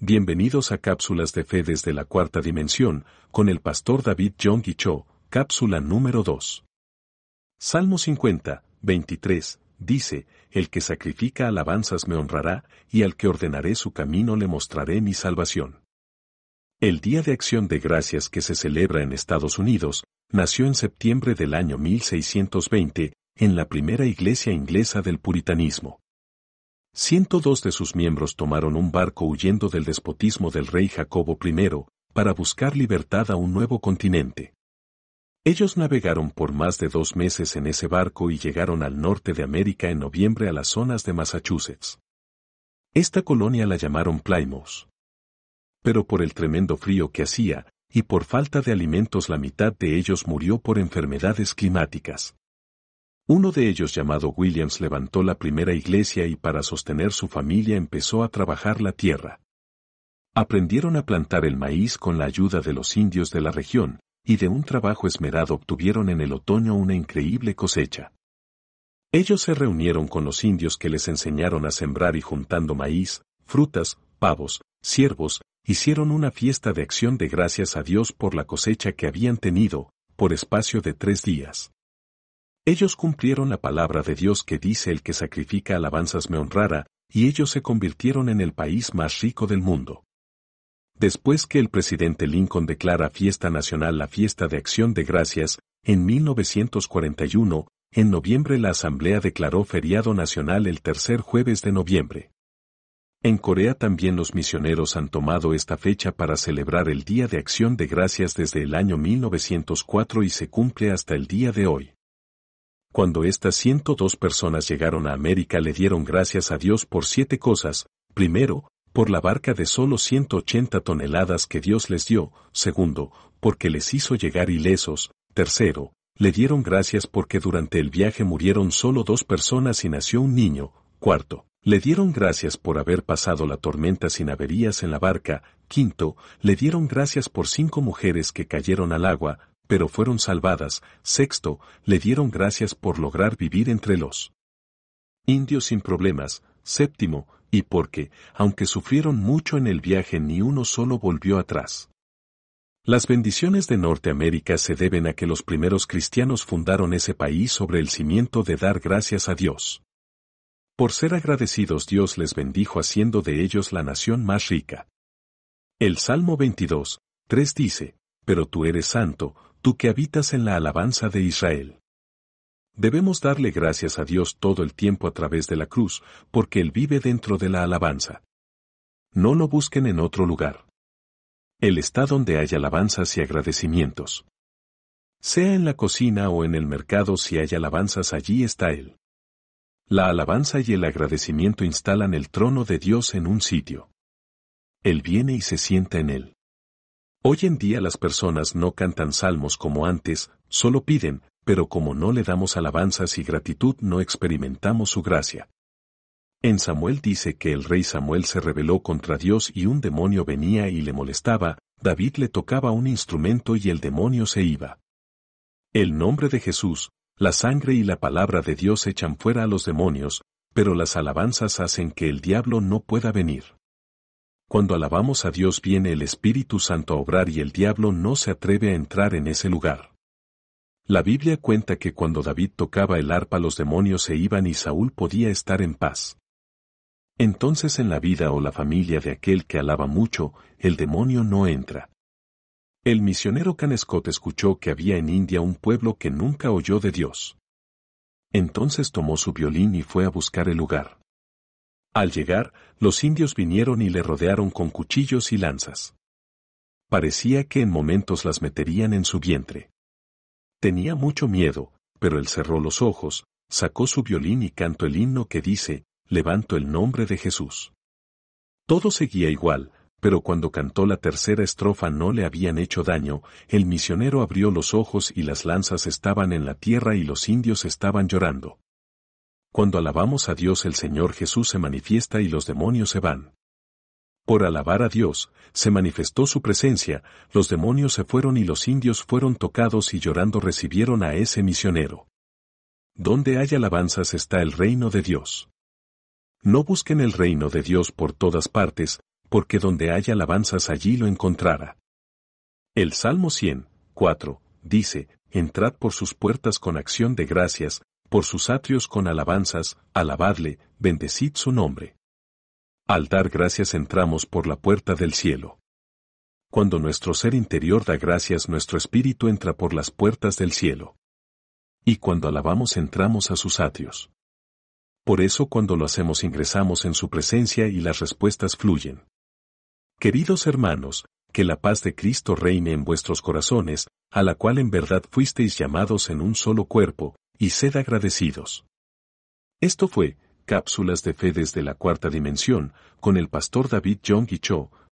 Bienvenidos a Cápsulas de Fe desde la Cuarta Dimensión, con el pastor David John Guichó, cápsula número 2. Salmo 50, 23, dice, El que sacrifica alabanzas me honrará, y al que ordenaré su camino le mostraré mi salvación. El Día de Acción de Gracias que se celebra en Estados Unidos, nació en septiembre del año 1620, en la primera iglesia inglesa del puritanismo. 102 de sus miembros tomaron un barco huyendo del despotismo del rey Jacobo I, para buscar libertad a un nuevo continente. Ellos navegaron por más de dos meses en ese barco y llegaron al norte de América en noviembre a las zonas de Massachusetts. Esta colonia la llamaron Plymouth. Pero por el tremendo frío que hacía, y por falta de alimentos la mitad de ellos murió por enfermedades climáticas. Uno de ellos llamado Williams levantó la primera iglesia y para sostener su familia empezó a trabajar la tierra. Aprendieron a plantar el maíz con la ayuda de los indios de la región, y de un trabajo esmerado obtuvieron en el otoño una increíble cosecha. Ellos se reunieron con los indios que les enseñaron a sembrar y juntando maíz, frutas, pavos, ciervos, hicieron una fiesta de acción de gracias a Dios por la cosecha que habían tenido, por espacio de tres días. Ellos cumplieron la palabra de Dios que dice el que sacrifica alabanzas me honrara, y ellos se convirtieron en el país más rico del mundo. Después que el presidente Lincoln declara fiesta nacional la fiesta de acción de gracias, en 1941, en noviembre la Asamblea declaró feriado nacional el tercer jueves de noviembre. En Corea también los misioneros han tomado esta fecha para celebrar el Día de Acción de Gracias desde el año 1904 y se cumple hasta el día de hoy. Cuando estas 102 personas llegaron a América le dieron gracias a Dios por siete cosas. Primero, por la barca de solo 180 toneladas que Dios les dio. Segundo, porque les hizo llegar ilesos. Tercero, le dieron gracias porque durante el viaje murieron solo dos personas y nació un niño. Cuarto, le dieron gracias por haber pasado la tormenta sin averías en la barca. Quinto, le dieron gracias por cinco mujeres que cayeron al agua pero fueron salvadas. Sexto, le dieron gracias por lograr vivir entre los indios sin problemas. Séptimo, y porque, aunque sufrieron mucho en el viaje, ni uno solo volvió atrás. Las bendiciones de Norteamérica se deben a que los primeros cristianos fundaron ese país sobre el cimiento de dar gracias a Dios. Por ser agradecidos Dios les bendijo haciendo de ellos la nación más rica. El Salmo 22, 3 dice, Pero tú eres santo, tú que habitas en la alabanza de Israel. Debemos darle gracias a Dios todo el tiempo a través de la cruz, porque Él vive dentro de la alabanza. No lo busquen en otro lugar. Él está donde hay alabanzas y agradecimientos. Sea en la cocina o en el mercado si hay alabanzas, allí está Él. La alabanza y el agradecimiento instalan el trono de Dios en un sitio. Él viene y se sienta en él. Hoy en día las personas no cantan salmos como antes, solo piden, pero como no le damos alabanzas y gratitud no experimentamos su gracia. En Samuel dice que el rey Samuel se rebeló contra Dios y un demonio venía y le molestaba, David le tocaba un instrumento y el demonio se iba. El nombre de Jesús, la sangre y la palabra de Dios echan fuera a los demonios, pero las alabanzas hacen que el diablo no pueda venir. Cuando alabamos a Dios viene el Espíritu Santo a obrar y el diablo no se atreve a entrar en ese lugar. La Biblia cuenta que cuando David tocaba el arpa los demonios se iban y Saúl podía estar en paz. Entonces en la vida o la familia de aquel que alaba mucho, el demonio no entra. El misionero Canescot escuchó que había en India un pueblo que nunca oyó de Dios. Entonces tomó su violín y fue a buscar el lugar. Al llegar, los indios vinieron y le rodearon con cuchillos y lanzas. Parecía que en momentos las meterían en su vientre. Tenía mucho miedo, pero él cerró los ojos, sacó su violín y cantó el himno que dice, Levanto el nombre de Jesús. Todo seguía igual, pero cuando cantó la tercera estrofa no le habían hecho daño, el misionero abrió los ojos y las lanzas estaban en la tierra y los indios estaban llorando. Cuando alabamos a Dios el Señor Jesús se manifiesta y los demonios se van. Por alabar a Dios, se manifestó su presencia, los demonios se fueron y los indios fueron tocados y llorando recibieron a ese misionero. Donde hay alabanzas está el reino de Dios. No busquen el reino de Dios por todas partes, porque donde hay alabanzas allí lo encontrará. El Salmo 100, 4, dice, Entrad por sus puertas con acción de gracias, por sus atrios con alabanzas, alabadle, bendecid su nombre. Al dar gracias entramos por la puerta del cielo. Cuando nuestro ser interior da gracias nuestro espíritu entra por las puertas del cielo. Y cuando alabamos entramos a sus atrios. Por eso cuando lo hacemos ingresamos en su presencia y las respuestas fluyen. Queridos hermanos, que la paz de Cristo reine en vuestros corazones, a la cual en verdad fuisteis llamados en un solo cuerpo, y sed agradecidos. Esto fue, Cápsulas de Fe desde la Cuarta Dimensión, con el pastor David y Cho.